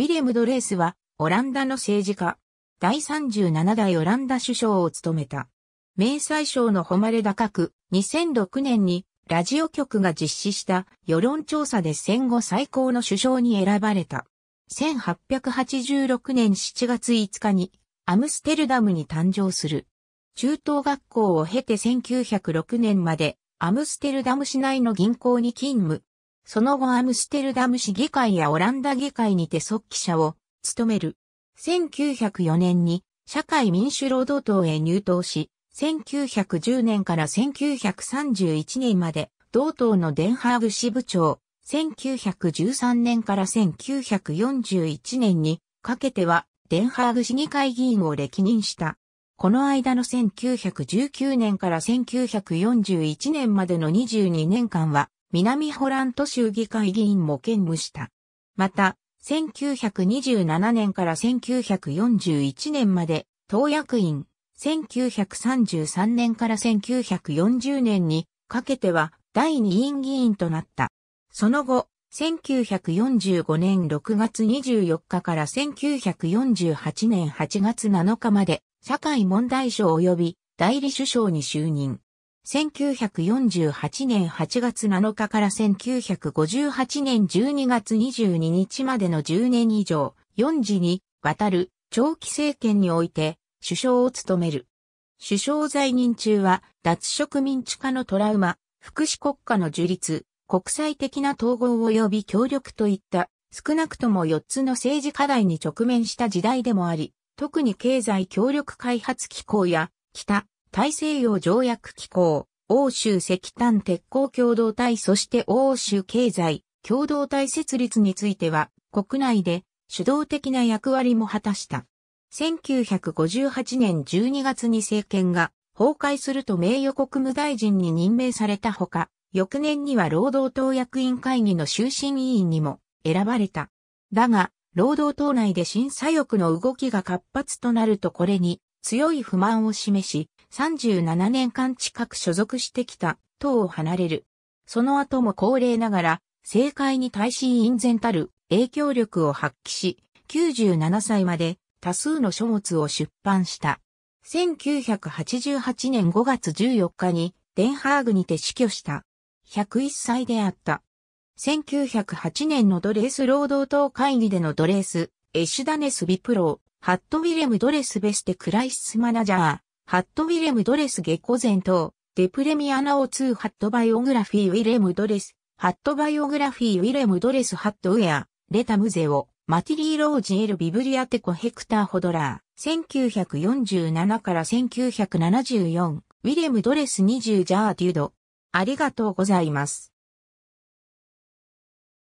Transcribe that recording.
ウィレム・ドレースは、オランダの政治家、第37代オランダ首相を務めた。明細賞の誉れ高く、2006年にラジオ局が実施した世論調査で戦後最高の首相に選ばれた。1886年7月5日にアムステルダムに誕生する。中等学校を経て1906年までアムステルダム市内の銀行に勤務。その後アムステルダム市議会やオランダ議会にて即記者を務める。1904年に社会民主労働党へ入党し、1910年から1931年まで同党のデンハーグ支部長、1913年から1941年にかけてはデンハーグ市議会議員を歴任した。この間の1919年から1941年までの22年間は、南ホラント州議会議員も兼務した。また、1927年から1941年まで、党役員、1933年から1940年にかけては第二院議員となった。その後、1945年6月24日から1948年8月7日まで社会問題省及び代理首相に就任。1948年8月7日から1958年12月22日までの10年以上、4次にわたる長期政権において首相を務める。首相在任中は脱植民地化のトラウマ、福祉国家の樹立、国際的な統合及び協力といった少なくとも4つの政治課題に直面した時代でもあり、特に経済協力開発機構や北大西洋条約機構、欧州石炭鉄鋼共同体そして欧州経済共同体設立については国内で主導的な役割も果たした。1958年12月に政権が崩壊すると名誉国務大臣に任命されたほか、翌年には労働党役員会議の終身委員にも選ばれた。だが、労働党内で審査欲の動きが活発となるとこれに強い不満を示し、37年間近く所属してきた党を離れる。その後も高齢ながら、政界に対し隠然たる影響力を発揮し、97歳まで多数の書物を出版した。1988年5月14日にデンハーグにて死去した。101歳であった。1908年のドレス労働党会議でのドレス、エシュダネス・ビプロー、ハット・ウィレム・ドレス・ベステ・クライス・マナジャー、ハットウィレムドレスコゼ前ト、デプレミアナオツーハットバイオグラフィーウィレムドレス、ハットバイオグラフィーウィレムドレスハットウェア、レタムゼオ、マティリーロージエルビブリアテコヘクターホドラー、1947から1974、ウィレムドレス20ジャーデュード。ありがとうございます。